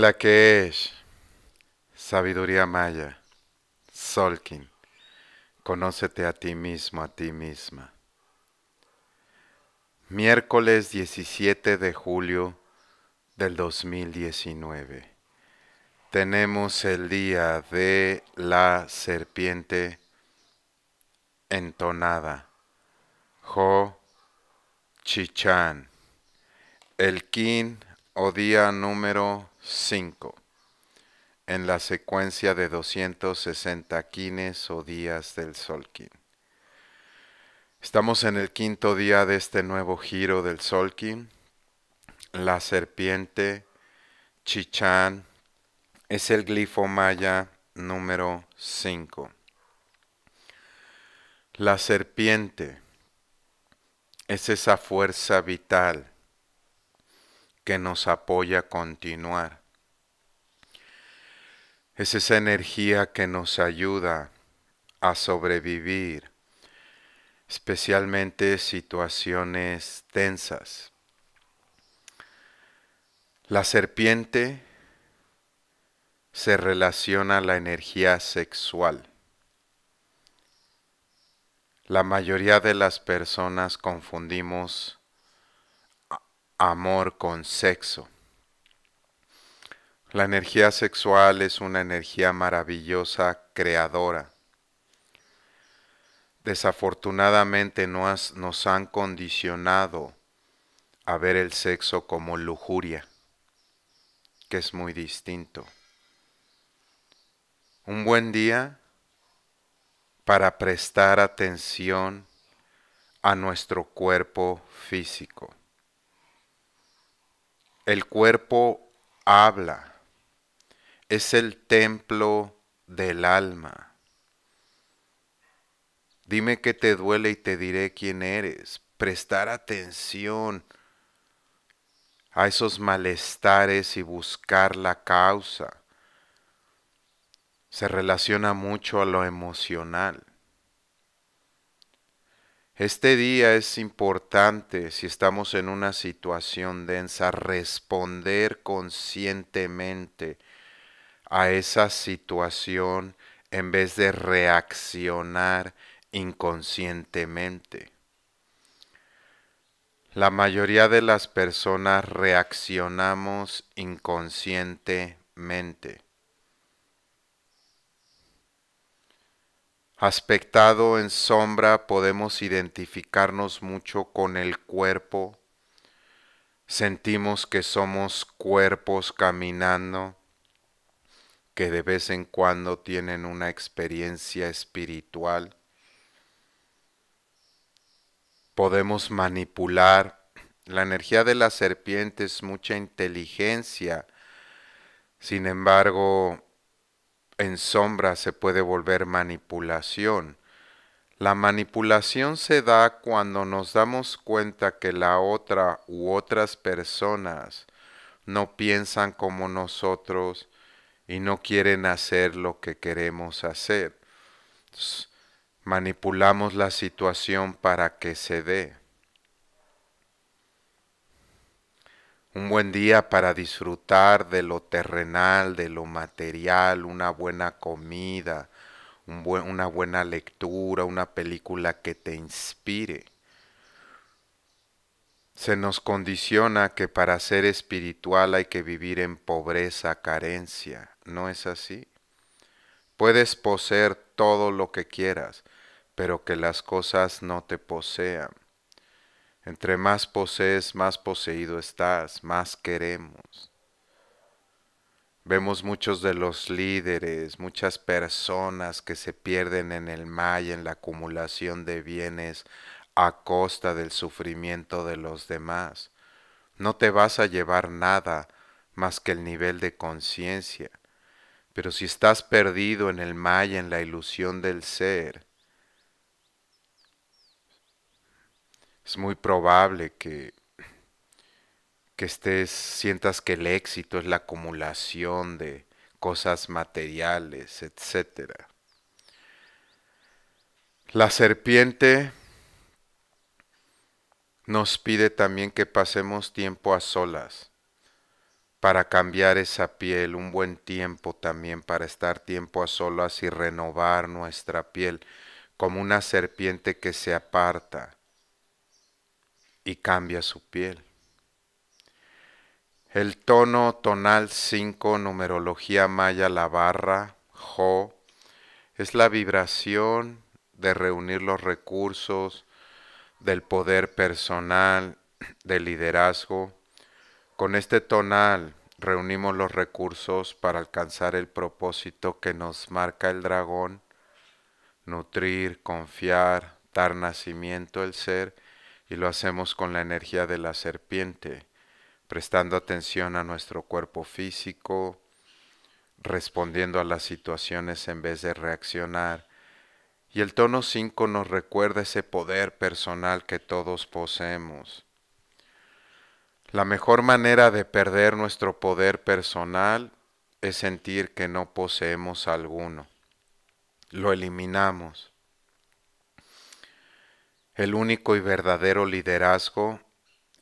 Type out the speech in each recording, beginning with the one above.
la que es sabiduría maya, Solkin, conócete a ti mismo, a ti misma. Miércoles 17 de julio del 2019. Tenemos el día de la serpiente entonada. Jo Chichan. El Kin o día número 5. En la secuencia de 260 quines o días del Solkin. Estamos en el quinto día de este nuevo giro del Solkin. La serpiente Chichán es el glifo maya número 5. La serpiente es esa fuerza vital que nos apoya a continuar. Es esa energía que nos ayuda a sobrevivir, especialmente situaciones tensas. La serpiente se relaciona a la energía sexual. La mayoría de las personas confundimos amor con sexo. La energía sexual es una energía maravillosa, creadora. Desafortunadamente nos, nos han condicionado a ver el sexo como lujuria, que es muy distinto. Un buen día para prestar atención a nuestro cuerpo físico. El cuerpo habla es el templo del alma. Dime que te duele y te diré quién eres. Prestar atención a esos malestares y buscar la causa. Se relaciona mucho a lo emocional. Este día es importante si estamos en una situación densa, responder conscientemente a esa situación en vez de reaccionar inconscientemente. La mayoría de las personas reaccionamos inconscientemente. Aspectado en sombra podemos identificarnos mucho con el cuerpo. Sentimos que somos cuerpos caminando que de vez en cuando tienen una experiencia espiritual. Podemos manipular. La energía de la serpiente es mucha inteligencia. Sin embargo, en sombra se puede volver manipulación. La manipulación se da cuando nos damos cuenta que la otra u otras personas no piensan como nosotros, y no quieren hacer lo que queremos hacer. manipulamos la situación para que se dé. Un buen día para disfrutar de lo terrenal, de lo material, una buena comida, una buena lectura, una película que te inspire. Se nos condiciona que para ser espiritual hay que vivir en pobreza, carencia. ¿No es así? Puedes poseer todo lo que quieras, pero que las cosas no te posean. Entre más posees, más poseído estás, más queremos. Vemos muchos de los líderes, muchas personas que se pierden en el mal y en la acumulación de bienes a costa del sufrimiento de los demás. No te vas a llevar nada más que el nivel de conciencia. Pero si estás perdido en el Maya, en la ilusión del ser, es muy probable que, que estés, sientas que el éxito es la acumulación de cosas materiales, etc. La serpiente nos pide también que pasemos tiempo a solas para cambiar esa piel, un buen tiempo también para estar tiempo a solas y renovar nuestra piel como una serpiente que se aparta y cambia su piel. El tono tonal 5, numerología maya, la barra, jo, es la vibración de reunir los recursos, del poder personal, del liderazgo. Con este tonal reunimos los recursos para alcanzar el propósito que nos marca el dragón, nutrir, confiar, dar nacimiento al ser y lo hacemos con la energía de la serpiente, prestando atención a nuestro cuerpo físico, respondiendo a las situaciones en vez de reaccionar y el tono 5 nos recuerda ese poder personal que todos poseemos. La mejor manera de perder nuestro poder personal es sentir que no poseemos alguno. Lo eliminamos. El único y verdadero liderazgo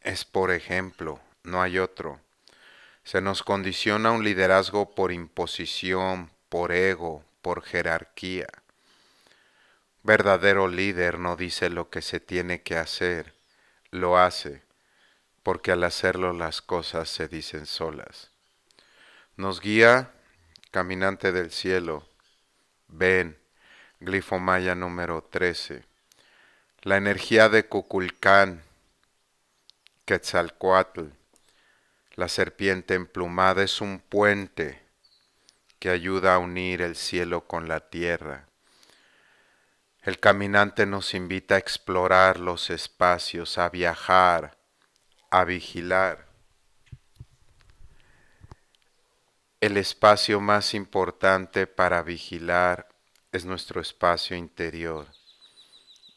es por ejemplo, no hay otro. Se nos condiciona un liderazgo por imposición, por ego, por jerarquía verdadero líder no dice lo que se tiene que hacer, lo hace, porque al hacerlo las cosas se dicen solas. Nos guía, caminante del cielo, ven, glifomaya número 13, la energía de Cuculcán, Quetzalcoatl, la serpiente emplumada es un puente que ayuda a unir el cielo con la tierra el caminante nos invita a explorar los espacios, a viajar, a vigilar. El espacio más importante para vigilar es nuestro espacio interior,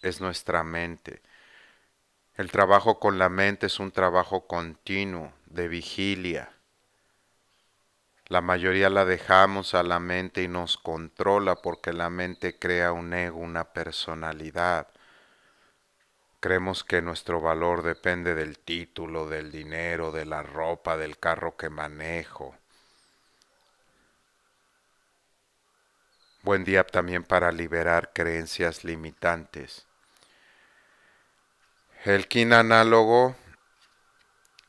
es nuestra mente. El trabajo con la mente es un trabajo continuo de vigilia. La mayoría la dejamos a la mente y nos controla porque la mente crea un ego, una personalidad. Creemos que nuestro valor depende del título, del dinero, de la ropa, del carro que manejo. Buen día también para liberar creencias limitantes. El kin análogo,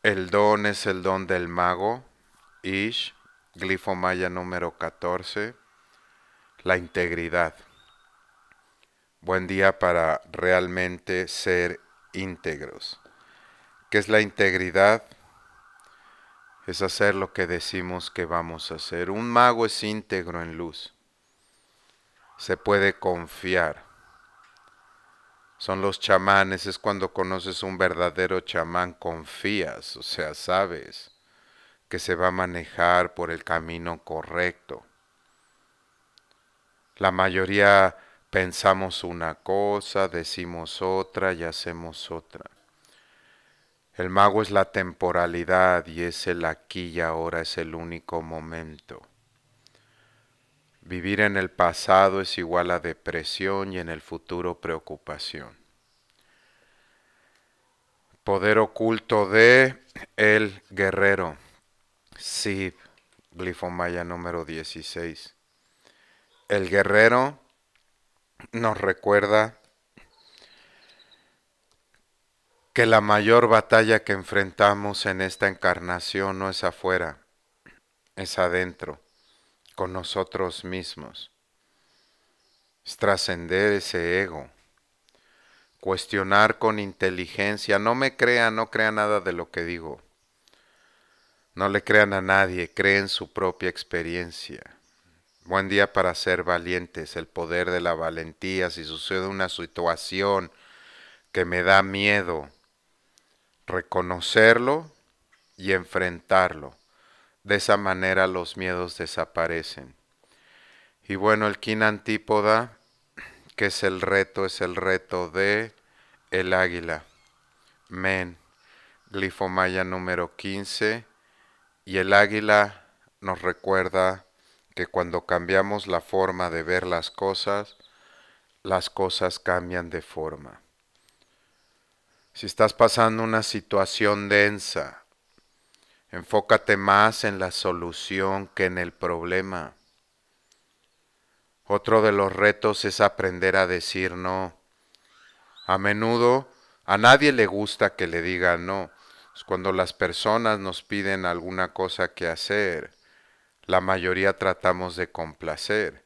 el don es el don del mago, Ish, glifo maya número 14, la integridad. Buen día para realmente ser íntegros. ¿Qué es la integridad? Es hacer lo que decimos que vamos a hacer. Un mago es íntegro en luz. Se puede confiar. Son los chamanes, es cuando conoces un verdadero chamán, confías, o sea, sabes que se va a manejar por el camino correcto. La mayoría pensamos una cosa, decimos otra y hacemos otra. El mago es la temporalidad y es el aquí y ahora, es el único momento. Vivir en el pasado es igual a depresión y en el futuro preocupación. Poder oculto de el guerrero. Sib, glifo número 16. El guerrero nos recuerda que la mayor batalla que enfrentamos en esta encarnación no es afuera, es adentro, con nosotros mismos. Es trascender ese ego, cuestionar con inteligencia, no me crea, no crea nada de lo que digo. No le crean a nadie, creen su propia experiencia. Buen día para ser valientes, el poder de la valentía. Si sucede una situación que me da miedo, reconocerlo y enfrentarlo. De esa manera los miedos desaparecen. Y bueno, el kin antípoda, que es el reto, es el reto de el águila. Men, glifomaya número 15 y el águila nos recuerda que cuando cambiamos la forma de ver las cosas, las cosas cambian de forma. Si estás pasando una situación densa, enfócate más en la solución que en el problema. Otro de los retos es aprender a decir no. A menudo a nadie le gusta que le diga no, cuando las personas nos piden alguna cosa que hacer, la mayoría tratamos de complacer.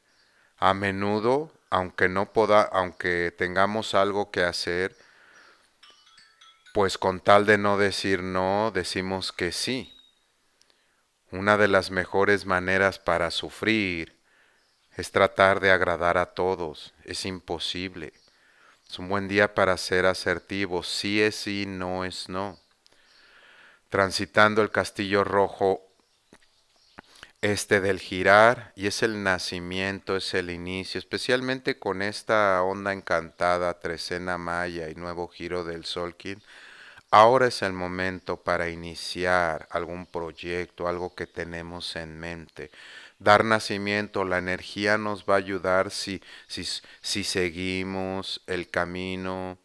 A menudo, aunque no poda, aunque tengamos algo que hacer, pues con tal de no decir no, decimos que sí. Una de las mejores maneras para sufrir es tratar de agradar a todos. Es imposible. Es un buen día para ser asertivo. Sí es sí, no es no transitando el castillo rojo este del girar y es el nacimiento, es el inicio, especialmente con esta onda encantada, trecena maya y nuevo giro del solkin. Ahora es el momento para iniciar algún proyecto, algo que tenemos en mente. Dar nacimiento, la energía nos va a ayudar si, si, si seguimos el camino,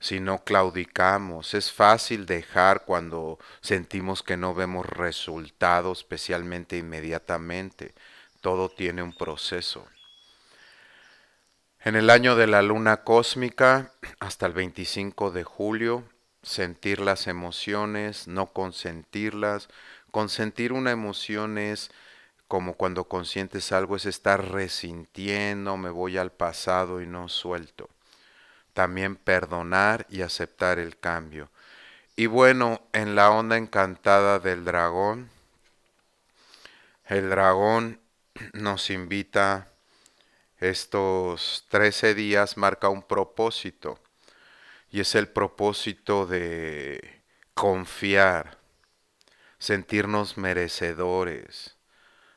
si no claudicamos. Es fácil dejar cuando sentimos que no vemos resultados, especialmente inmediatamente. Todo tiene un proceso. En el año de la luna cósmica, hasta el 25 de julio, sentir las emociones, no consentirlas. Consentir una emoción es como cuando consientes algo, es estar resintiendo, me voy al pasado y no suelto también perdonar y aceptar el cambio. Y bueno, en la onda encantada del dragón, el dragón nos invita estos 13 días, marca un propósito, y es el propósito de confiar, sentirnos merecedores,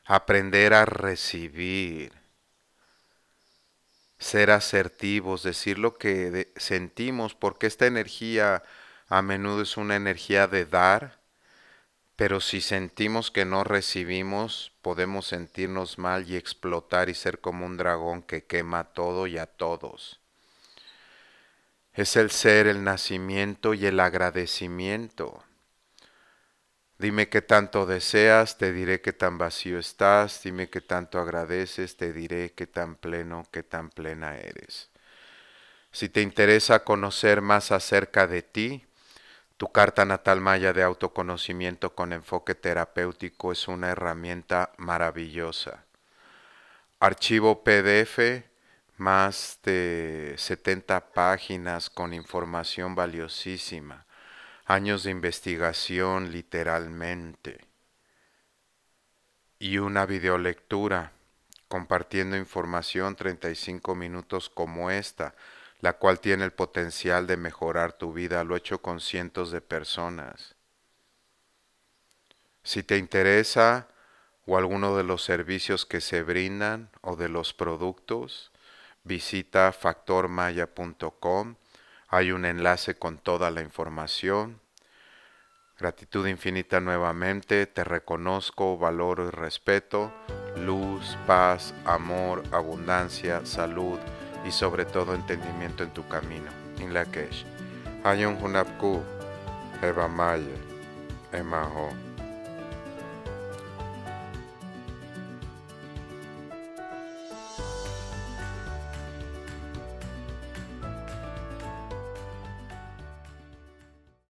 aprender a recibir, ser asertivos, decir lo que sentimos, porque esta energía a menudo es una energía de dar, pero si sentimos que no recibimos, podemos sentirnos mal y explotar y ser como un dragón que quema todo y a todos. Es el ser, el nacimiento y el agradecimiento. Dime qué tanto deseas, te diré qué tan vacío estás, dime qué tanto agradeces, te diré qué tan pleno, qué tan plena eres. Si te interesa conocer más acerca de ti, tu carta natal maya de autoconocimiento con enfoque terapéutico es una herramienta maravillosa. Archivo PDF, más de 70 páginas con información valiosísima años de investigación literalmente y una videolectura compartiendo información 35 minutos como esta, la cual tiene el potencial de mejorar tu vida. Lo he hecho con cientos de personas. Si te interesa o alguno de los servicios que se brindan o de los productos, visita factormaya.com hay un enlace con toda la información. Gratitud infinita nuevamente, te reconozco, valoro y respeto, luz, paz, amor, abundancia, salud y sobre todo entendimiento en tu camino. Inlakesh. Ayon Hunapku, Eva Mayer. Emaho.